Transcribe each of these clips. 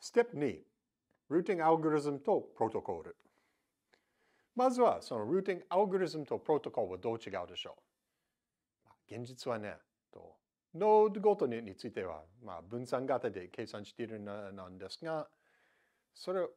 ステップ2ルーティングアルゴリズムとプロトコルまずはそのルーティングアルゴリズムとプロトコルはどう違うでしょう現実はねとノードごとについては、まあ、分散型で計算しているなんですがそれを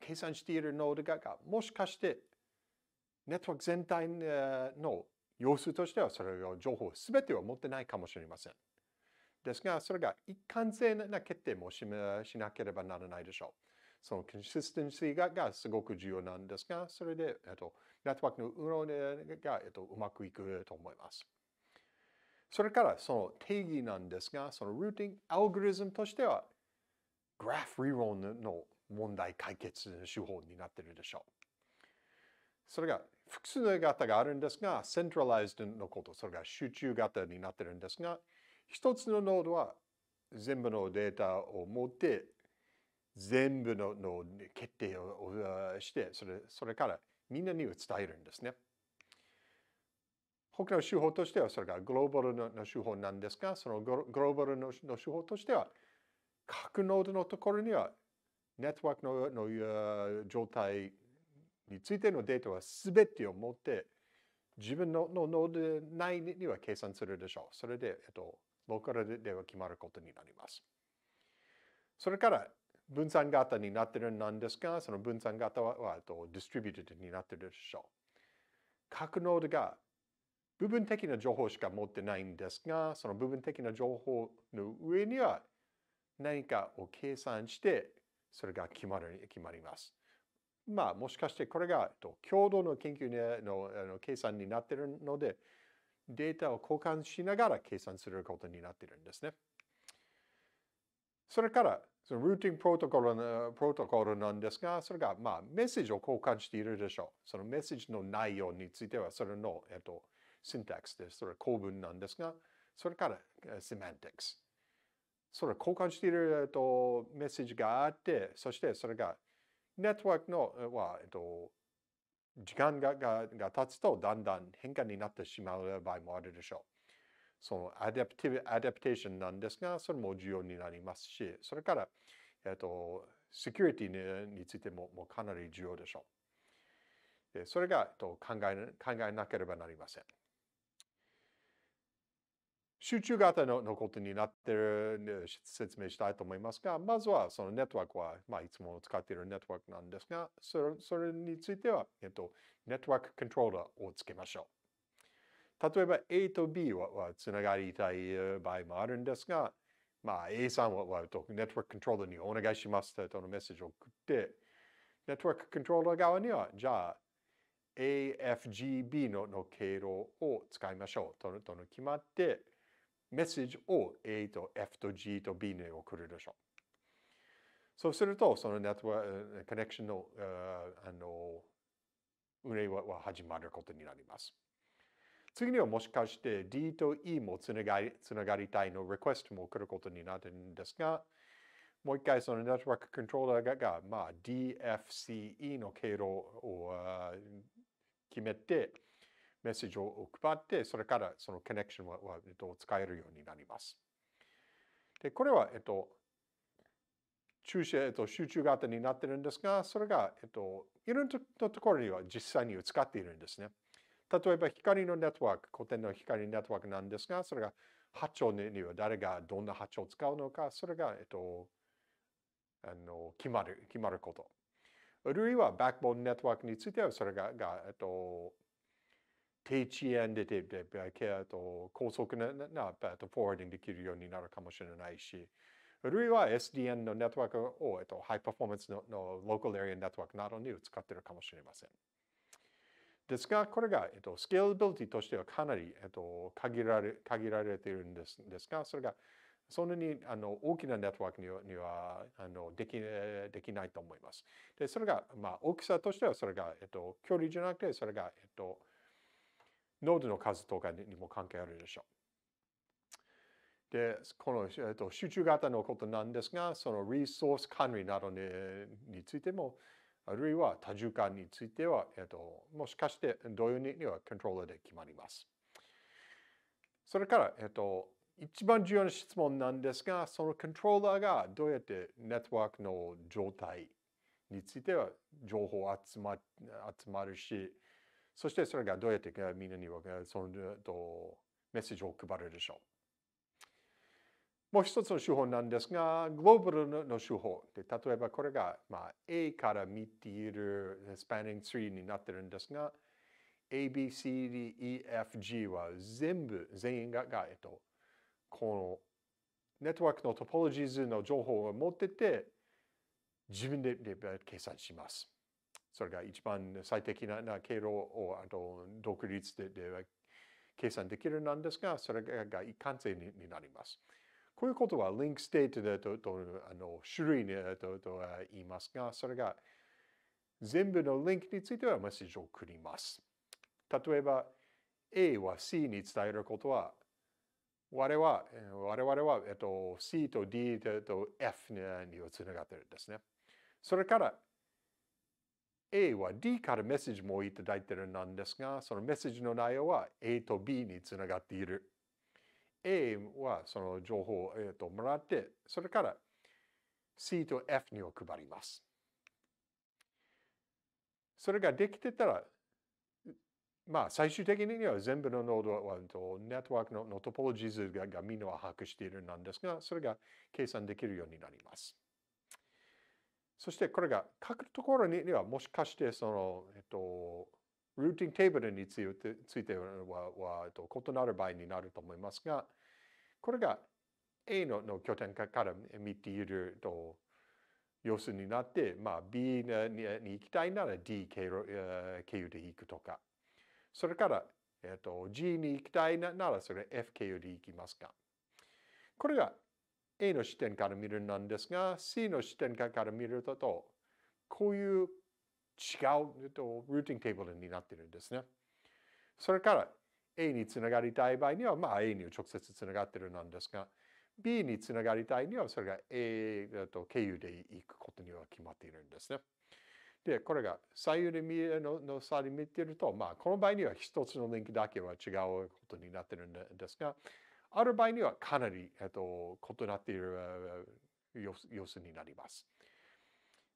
計算しているノードがもしかしてネットワーク全体の様子としてはそれを情報すべては持ってないかもしれません。ですが、それが一貫性な決定もしなければならないでしょう。そのコンシステンシーががすごく重要なんですが、それで、えっと、ネットワークの運用が、えっと、うまくいくと思います。それからその定義なんですが、そのルーティングアルゴリズムとしては、グラフ理論の問題解決手法になっているでしょう。それが複数の型があるんですが、セントラライズのこと、それが集中型になっているんですが、一つのノードは全部のデータを持って全部のノードに決定をしてそれそれからみんなに伝えるんですね。他の手法としてはそれがグローバルの手法なんですがそのグローバルの手法としては各ノードのところにはネットワークのの状態についてのデータは全てを持って自分ののノード内には計算するでしょう。それで、えっと、ローカルでは決まることになります。それから分散型になってるなんですが、その分散型はとディストリビューテッドになってるでしょう。各ノードが部分的な情報しか持ってないんですが、その部分的な情報の上には何かを計算して、それが決まる決まります。まあ、もしかしてこれが共同の研究の計算になっているので、データを交換しながら計算することになっているんですね。それから、そのルーティングプロトコルのプロトコルなんですが、それが、まあ、メッセージを交換しているでしょう。そのメッセージの内容については、それの、えっと、シンタックスです。それ構文なんですが、それから、セマンティックス。それ交換している、えっと、メッセージがあって、そしてそれが、ネットワークのは、えっと、時間ががが経つとだんだん変化になってしまう場合もあるでしょう。そのアダプティブ、アダプテーションなんですが、それも重要になりますし、それから、えっと、セキュリティについてももうかなり重要でしょう。それが、えっと、考え考えなければなりません。集中型のことになってる説明したいと思いますが、まずはそのネットワークは、まあ、いつも使っているネットワークなんですが、それそれについては、えっと、ネットワークコントローラーをつけましょう。例えば A と B ははつながりたい場合もあるんですが、まあ、A さんははネットワークコントローラーにお願いしますとのメッセージを送って、ネットワークコントローラー側には、じゃあ AFGB のの経路を使いましょうととの決まって、メッセージを A と F と G と B に送るでしょう。そうすると、そのネットワーク、コネクションの、あの、運営は始まることになります。次にはもしかして D と E もつながりつながりたいのリクエストも送ることになるんですが、もう一回そのネットワークコントローラーが、まあ、DFCE の経路を決めて、メッセージを配って、それからそのコネクションは、えっと、使えるようになります。で、これは、えっと、注射、えっと、集中型になってるんですが、それが、えっと、いろんなところには実際に使っているんですね。例えば、光のネットワーク、古典の光ネットワークなんですが、それが波長には誰がどんな波長を使うのか、それが、えっと、あの決まる、決まること。あるいはバックボーンネットワークについては、それがが、えっと、低遅延でででと高速ななとフォワーディングできるようになるかもしれないし、あるいは SDN のネットワークを、えっと、ハイパフォーマンスののローカルエリアネットワークなどに使っているかもしれません。ですが、これが、えっと、スケールビリティとしてはかなり、えっと、限られ限られているんですですが、それがそんなにあの大きなネットワークにはにはあのできできないと思います。で、それが、まあ、大きさとしてはそれが、えっと、距離じゃなくて、それが、えっと、ノードの数とかにも関係あるでしょう。で、この、えっと集中型のことなんですが、そのリソース管理などにについても、あるいは多重化については、えっと、もしかして同様にはコントローラーで決まります。それから、えっと、一番重要な質問なんですが、そのコントローラーがどうやってネットワークの状態については情報集ま集まるし、そしてそれがどうやってみんなにそのメッセージを配るでしょう。もう一つの手法なんですが、グローバルの手法で、例えばこれが、まあ、A から見ているスパニングツリーになってるんですが、A, B, C, D, E, F, G は全部、全員がえっと、このネットワークのトポロジーズの情報を持ってて、自分で計算します。それが一番最適な経路をあと独立でで計算できるなんですが、それが一貫性になります。こういうことは Link State でととあの種類にとと言いますが、それが全部のリンクについてはメッセージを送ります。例えば A は C に伝えることは我々は、我々は、えっと、C と D と F につながってるんですね。それから A は D からメッセージもいただいているなんですが、そのメッセージの内容は A と B につながっている。A はその情報を、えー、ともらって、それから C と F にを配ります。それができてたら、まあ最終的には全部のノードはネットワークのトポロジーズががみんな把握しているなんですが、それが計算できるようになります。そしてこれが書くところにはもしかしてその、えっと、ルーティングテーブルについてついてはは、えっと、異なる場合になると思いますが、これが A のの拠点から見ていると様子になって、まあ、B に行きたいなら D 経由で行くとか、それから、えっと、G に行きたいならそれ F 経由で行きますが、これが A の視点から見るなんですが C の視点から見るとこういう違うルーティングテーブルになっているんですね。それから A につながりたい場合には、まあ、A に直接つながっているなんですが B につながりたいにはそれが A だと経由で行くことには決まっているんですね。で、これが左右で見のの差で見ていると、まあ、この場合には一つのリンクだけは違うことになっているんですが、ある場合にはかなり、えっと、異なっている様子になります。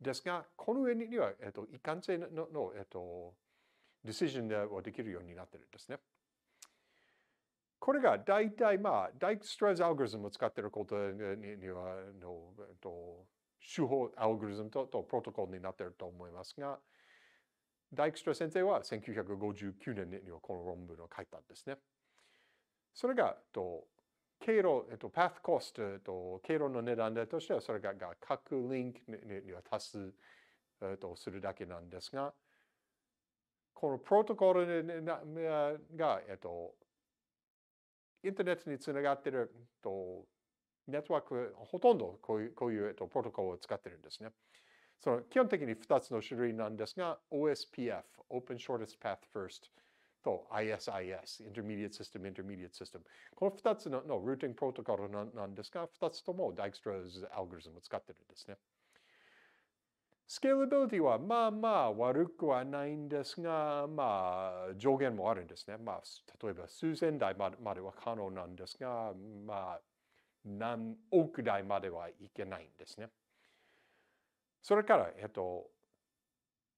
ですが、この上には、えっと、一貫性のの、えっと、ディシジョンができるようになっているんですね。これが大体まあ、ダイクストレスアルゴリズムを使っていることには、の、えっと、手法アルゴリズムととプロトコルになっていると思いますが、ダイクストレ先生は1959年にこの論文を書いたんですね。それが、と経路、えっと、パーコストと経路の値段としては、それがが各リンクには足す、えっと、するだけなんですが、このプロトコルが、えっと、インターネットにつながっていると、ネットワーク、ほとんどこういうこういう、えっと、プロトコルを使っているんですね。その基本的に2つの種類なんですが、OSPF、Open Shortest Path First。と ISIS、Intermediate System、Intermediate System。この2つののルーティングプロトコルなんですが、2つともダイクストラーズアルゴリズムを使ってるんですね。スケーラビリティはまあまあ悪くはないんですが、まあ上限もあるんですね。まあ例えば数千台までは可能なんですが、まあ何億台まではいけないんですね。それから、えっと、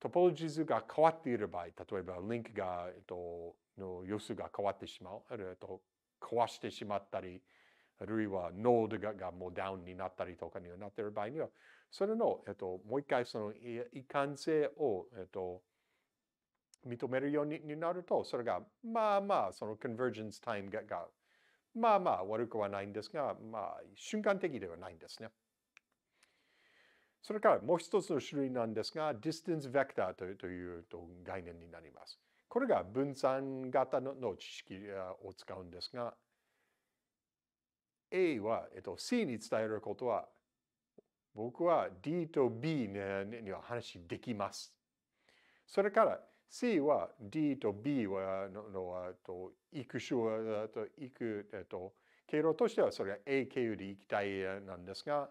トポロジーズが変わっている場合、例えばリンクが、えっと、の様子が変わってしまう、あるいは壊してしまったり、あるいはノードががもうダウンになったりとかになっている場合には、それの、えっと、もう一回その遺憾性を、えっと、認めるようになると、それが、まあまあ、そのコンバージ c ンスタイムが、まあまあ悪くはないんですが、まあ瞬間的ではないんですね。それからもう一つの種類なんですが、distance vector という概念になります。これが分散型の知識を使うんですが、A は、えっと、C に伝えることは、僕は D と B には話できます。それから C は D と B はののと行く手と行く、えっと、経路としてはそれは A 経由で行きたいなんですが、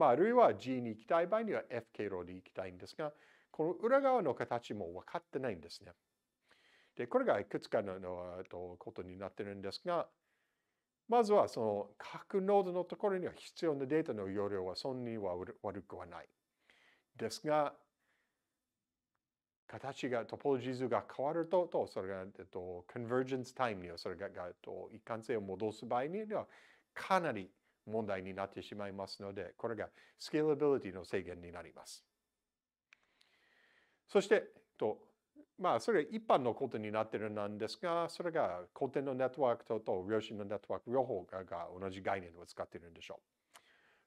まあ、あるいは G に行きたい場合には F 経路に行きたいんですが、この裏側の形も分かってないんですね。で、これがいくつかののとことになってるんですが、まずはその各ノードのところには必要なデータの容量はそんなには悪くはない。ですが、形が、トポロジー図が変わると、とそれが、えっと、コンバージェンスタイムには、それが、がと一貫性を戻す場合には、かなり問題になってしまいますので、これがスケーラビリティの制限になります。そして、とまあ、それが一般のことになってるなんですが、それが古典のネットワークとと量子のネットワーク両方が同じ概念を使っているんでしょ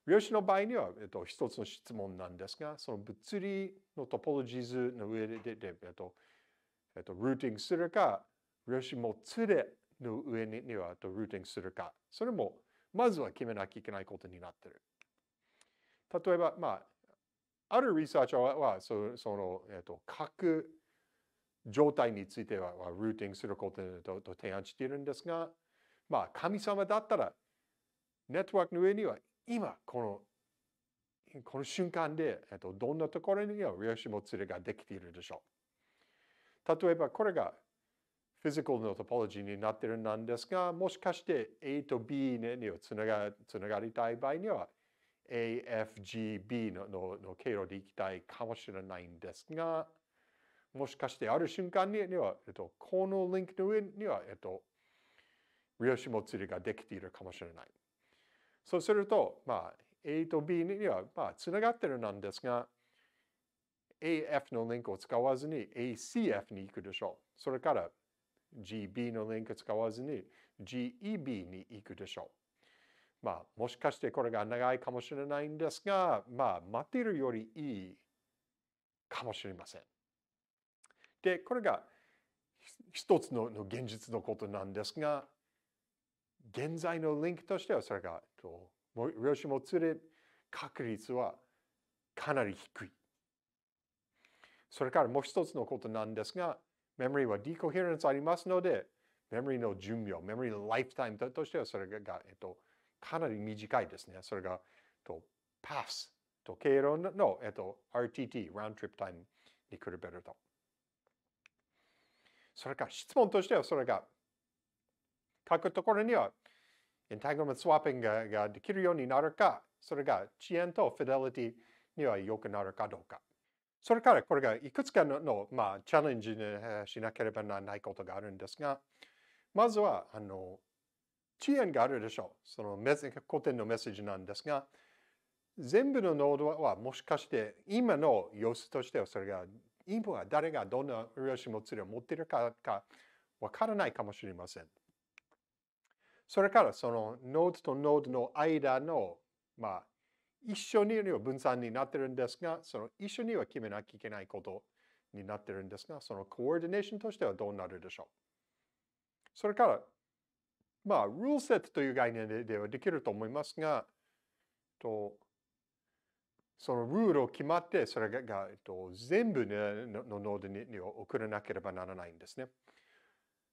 う。量子の場合には、えっと、一つの質問なんですが、その物理のトポロジーズの上で、えっと、えっと、ルーティングするか、量子も連れの上にはとルーティングするか、それもまずは決めなきゃいけないことになってる。例えば、まあ、あるリサーチャーは、そその、えっ、ー、と、核状態については、ルーティングすることと提案しているんですが、まあ、神様だったら、ネットワークの上には、今、このこの瞬間で、えっと、どんなところには親しも連れができているでしょう。例えばこれがフィジカルのトポロジーになってるなんですが、もしかして A と B につながつながりたい場合には、AFGB ののの経路で行きたいかもしれないんですが、もしかしてある瞬間には、えっと、このリンクの上には、えっと、量シも釣りができているかもしれない。そうすると、まあ、A と B には、まあ、つながってるなんですが、AF のリンクを使わずに ACF に行くでしょう。それから GB の連結使わずに GEB に行くでしょう。まあ、もしかしてこれが長いかもしれないんですが、まあ、待っているよりいいかもしれません。で、これが一つの現実のことなんですが、現在のリンクとしてはそれが、量子もつれ確率はかなり低い。それからもう一つのことなんですが、メモリーはディコヘレンスありますので、メモリーの寿命、メモリーライフタイムとしてはそれが、えっと、かなり短いですね。それが、と、パスと経路の、えっと、RTT、Round Trip Time に比べると。それから質問としてはそれが、書くところには、エンタイグメントスワッピングができるようになるか、それが遅延とフィデリティには良くなるかどうか。それからこれがいくつかのまあ、チャレンジしなければならないことがあるんですが、まずは、あの、遅延があるでしょう。そのメ古典のメッセージなんですが、全部のノードはもしかして今の様子としてはそれが今は誰がどんな量子もつれを持っているかかわからないかもしれません。それからそのノードとノードの間の、まあ、一緒には分散になってるんですが、その一緒には決めなきゃいけないことになってるんですが、そのコーディネーションとしてはどうなるでしょう。それから、まあ、ルールセットという概念ではできると思いますが、とそのルールを決まって、それが、えっと、全部のノードに送らなければならないんですね。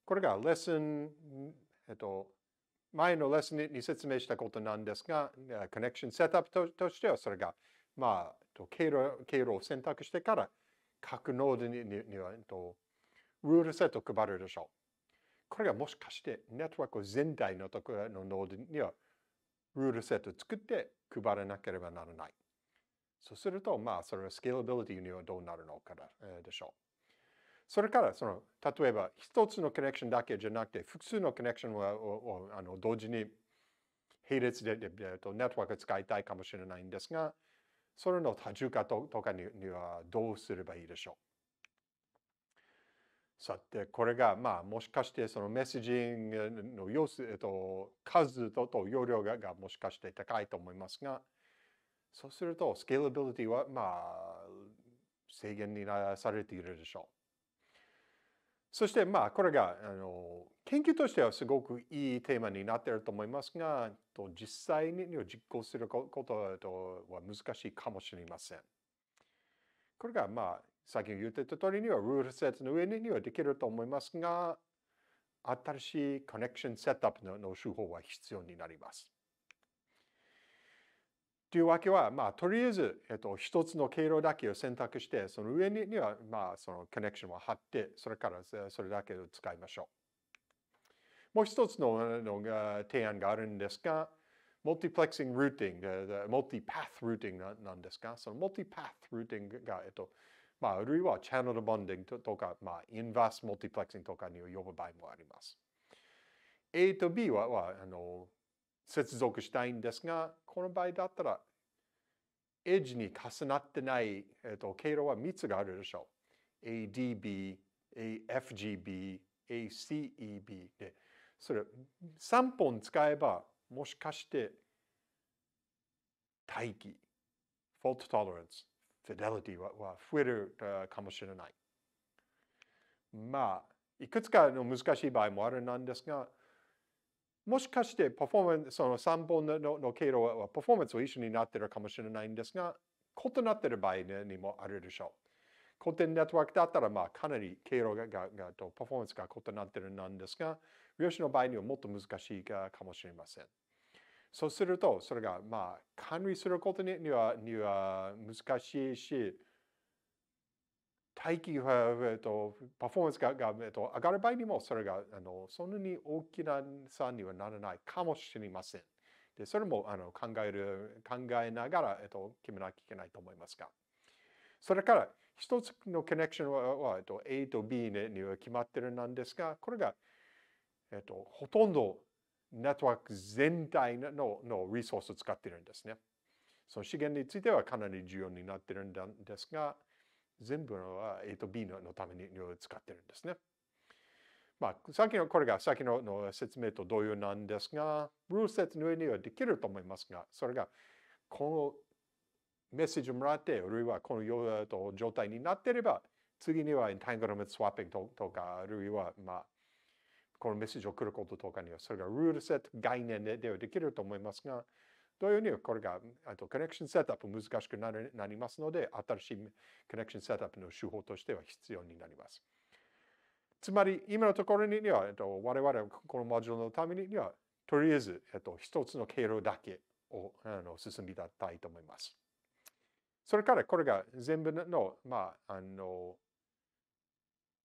これがレッスン、えっと、前のレッスンに説明したことなんですが、コネクションセットアップとしてはそれが、まあ、経路経路を選択してから、各ノードにににはとルールセットを配るでしょう。これがもしかしてネットワーク全体のところのノードにはルールセットを作って配らなければならない。そうすると、まあ、それはスケーラビリティにはどうなるのかでしょう。それからその例えば一つのコネクションだけじゃなくて複数のコネクションをあの同時に並列でネットワークを使いたいかもしれないんですがそれの多重化とかにはどうすればいいでしょうさてこれがまあもしかしてそのメッセージングの様子、えっと、数とと容量ががもしかして高いと思いますがそうするとスケーラビリティはまあ制限にされているでしょう。そしてまあこれがあの研究としてはすごくいいテーマになっていると思いますが実際に実行することは難しいかもしれません。これがまあ先ほど言ってた通りにはルール説の上にはできると思いますが新しいコネクションセットアップの手法は必要になります。というわけは、まあ、とりあえず、えっと、一つの経路だけを選択して、その上にには、まあ、そのコネクションを貼って、それからそれだけを使いましょう。もう一つのの提案があるんですが、モルティプレクシングルーティング、モルティパスルーティングなんですが、そのモルティパスルーティングが、えっと、まあ、あるいはチャンネルボンディングとか、まあ、インバースモルティプレクシングとかに呼ぶ場合もあります。A と B は、はあの接続したいんですが、この場合だったら、エッジに重なってない、えー、と経路は3つがあるでしょう。ADB、AFGB、ACEB で、それ3本使えば、もしかして待機、フォルトトロレンス、フィデリティは増えるかもしれない。まあ、いくつかの難しい場合もあるなんですが、もしかしてパフォーマンス、その3本のの経路はパフォーマンスは一緒になってるかもしれないんですが、異なってる場合にもあるでしょう。古典ネットワークだったら、まあ、かなり経路がががとパフォーマンスが異なってるなんですが、量子の場合にはもっと難しいかもしれません。そうすると、それが、まあ、管理することにはには難しいし、大機、えっとパフォーマンスがが、えっと上がる場合にもそれがあのそんなに大きな差にはならないかもしれません。でそれもあの考える考えながら、えっと決めなきゃいけないと思いますが。それから一つのコネクションはえっと A と B には決まってるなんですがこれが、えっとほとんどネットワーク全体ののリソースを使ってるんですね。その資源についてはかなり重要になってるんですが全部のは、えと B ののために使ってるんですね。まあ、さっきの、これがさっきのの説明と同様なんですが、ルール説上にはできると思いますが、それが、このメッセージをもらって、あるいはこのよと状態になっていれば、次には entanglement swapping ととか、あるいは、まあ、このメッセージを送ることとかには、それがルールト概念ではできると思いますが、同様にこれがとコネクションセットアップ難しくななりますので新しいコネクションセットアップの手法としては必要になります。つまり今のところには、えっと、我々はこのモジュールのためにはとりあえず、えっと、一つの経路だけをあの進みたいと思います。それからこれが全部の、まあ、あの、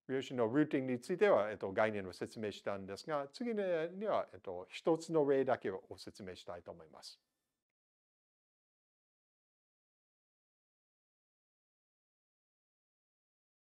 量子のルーティングについては、えっと、概念を説明したんですが、次には、えっと、一つの例だけを説明したいと思います。